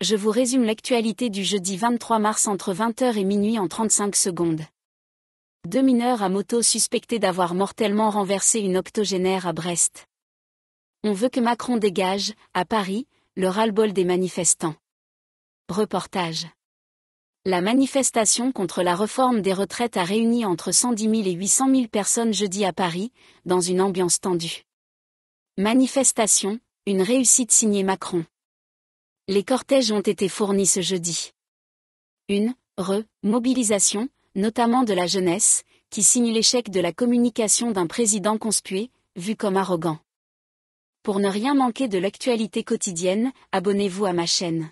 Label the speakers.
Speaker 1: je vous résume l'actualité du jeudi 23 mars entre 20h et minuit en 35 secondes. Deux mineurs à moto suspectés d'avoir mortellement renversé une octogénaire à Brest. On veut que Macron dégage, à Paris, le ras-le-bol des manifestants. Reportage. La manifestation contre la réforme des retraites a réuni entre 110 000 et 800 000 personnes jeudi à Paris, dans une ambiance tendue. Manifestation, une réussite signée Macron. Les cortèges ont été fournis ce jeudi. Une re mobilisation, notamment de la jeunesse, qui signe l'échec de la communication d'un président conspué, vu comme arrogant. Pour ne rien manquer de l'actualité quotidienne, abonnez-vous à ma chaîne.